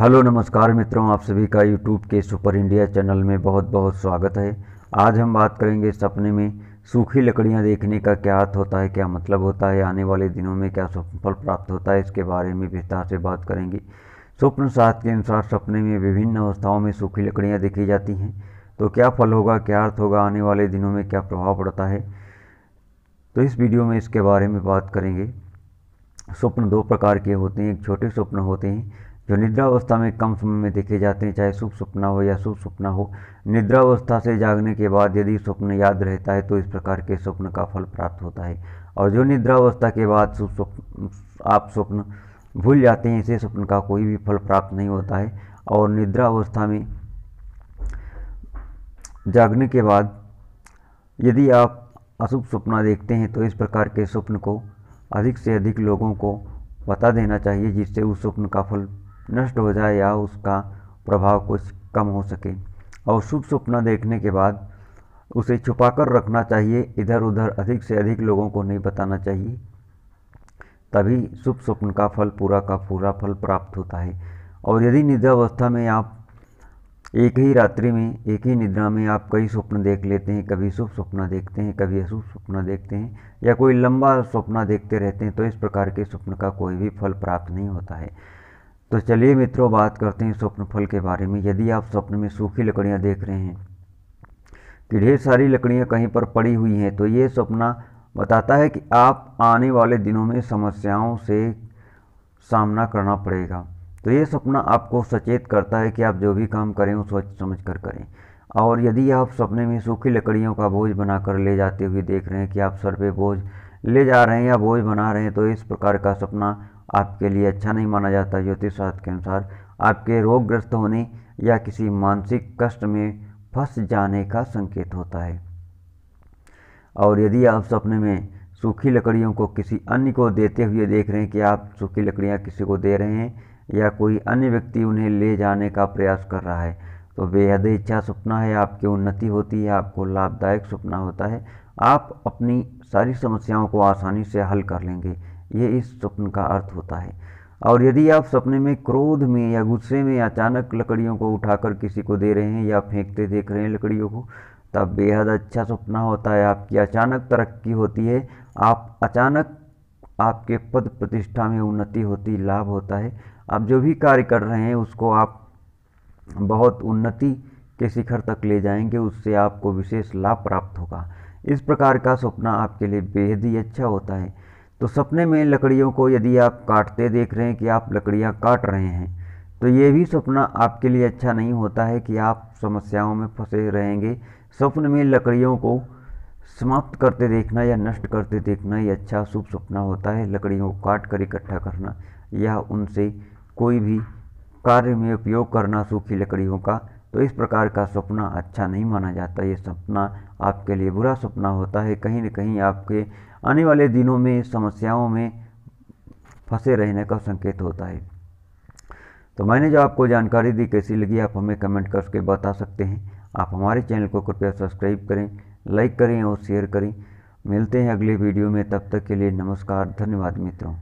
hello नमस्कार मित्रों आप सभी का यूट्यूब के सुपर इंडिया चैनल में बहुत बहुत स्वागत है आज हम बात करेंगे सपने में सूखी लकड़ियां देखने का क्या अर्थ होता है क्या मतलब होता है आने वाले दिनों में क्या सफल प्राप्त होता है इसके बारे में विस्तार से बात करेंगे स्वप्न साथ के अनुसार सपने में विभिन्न अवस्थाओं में सूखी लकड़ियाँ देखी जाती हैं तो क्या फल होगा क्या अर्थ होगा आने वाले दिनों में क्या प्रभाव पड़ता है तो इस वीडियो में इसके बारे में बात करेंगे स्वप्न दो प्रकार के होते हैं एक छोटे स्वप्न होते हैं जो निद्रावस्था में कम समय में देखे जाते हैं चाहे शुभ सपना हो या शुभ सपना हो निद्रावस्था से जागने के बाद यदि स्वप्न याद रहता है तो इस प्रकार के स्वप्न का फल प्राप्त होता है और जो निद्रावस्था के बाद शुभ स्वप्न आप स्वप्न भूल जाते हैं इसे स्वप्न का कोई भी फल प्राप्त नहीं होता है और निद्रावस्था में जागने के बाद यदि आप अशुभ सपना देखते हैं तो इस प्रकार के स्वप्न को अधिक से अधिक लोगों को बता देना चाहिए जिससे उस स्वप्न का फल नष्ट हो जाए या उसका प्रभाव कुछ कम हो सके और शुभ सपना देखने के बाद उसे छुपाकर रखना चाहिए इधर उधर अधिक से अधिक लोगों को नहीं बताना चाहिए तभी शुभ स्वप्न का फल पूरा का पूरा फल प्राप्त होता है और यदि निद्रावस्था में आप एक ही रात्रि में एक ही निद्रा में आप कई स्वप्न देख लेते हैं कभी शुभ स्वप्न देखते हैं कभी अशुभ सपना देखते हैं या कोई लंबा स्वप्न देखते रहते हैं तो इस प्रकार के स्वप्न का कोई भी फल प्राप्त नहीं होता है तो चलिए मित्रों बात करते हैं स्वप्न फल के बारे में यदि आप स्वप्न में सूखी लकड़ियाँ देख रहे हैं कि ढेर सारी लकड़ियाँ कहीं पर पड़ी हुई हैं तो ये सपना बताता है कि आप आने वाले दिनों में समस्याओं से सामना करना पड़ेगा तो ये सपना आपको सचेत करता है कि आप जो भी काम करें वो सोच समझ कर करें और यदि आप सपने में सूखी लकड़ियों का बोझ बनाकर ले जाते हुए देख रहे हैं कि आप सर पे बोझ ले जा रहे हैं या बोझ बना रहे हैं तो इस प्रकार का सपना आपके लिए अच्छा नहीं माना जाता ज्योतिष शास्त्र के अनुसार आपके रोगग्रस्त होने या किसी मानसिक कष्ट में फंस जाने का संकेत होता है और यदि आप सपने में सूखी लकड़ियों को किसी अन्य को देते हुए देख रहे हैं कि आप सूखी लकड़ियाँ किसी को दे रहे हैं या कोई अन्य व्यक्ति उन्हें ले जाने का प्रयास कर रहा है तो बेहद इच्छा सपना है आपकी उन्नति होती है आपको लाभदायक सपना होता है आप अपनी सारी समस्याओं को आसानी से हल कर लेंगे ये इस स्वप्न का अर्थ होता है और यदि आप सपने में क्रोध में या गुस्से में अचानक लकड़ियों को उठाकर किसी को दे रहे हैं या फेंकते देख रहे हैं लकड़ियों को तब बेहद अच्छा सपना होता है आपकी अचानक तरक्की होती है आप अचानक आपके पद प्रतिष्ठा में उन्नति होती लाभ होता है आप जो भी कार्य कर रहे हैं उसको आप बहुत उन्नति के शिखर तक ले जाएंगे उससे आपको विशेष लाभ प्राप्त होगा इस प्रकार का सपना आपके लिए बेहद ही अच्छा होता है तो सपने में लकड़ियों को यदि आप काटते देख रहे हैं कि आप लकड़ियाँ काट रहे हैं तो ये भी सपना आपके लिए अच्छा नहीं होता है कि आप समस्याओं में फंसे रहेंगे स्वप्न में लकड़ियों को समाप्त करते देखना या नष्ट करते देखना ये अच्छा शुभ सपना होता है लकड़ियों को काट कर इकट्ठा करना या उनसे कोई भी कार्य में उपयोग करना सूखी लकड़ियों का तो इस प्रकार का सपना अच्छा नहीं माना जाता ये सपना आपके लिए बुरा सपना होता है कहीं ना कहीं आपके आने वाले दिनों में समस्याओं में फंसे रहने का संकेत होता है तो मैंने जो आपको जानकारी दी कैसी लगी आप हमें कमेंट करके बता सकते हैं आप हमारे चैनल को कृपया सब्सक्राइब करें लाइक करें और शेयर करें मिलते हैं अगले वीडियो में तब तक के लिए नमस्कार धन्यवाद मित्रों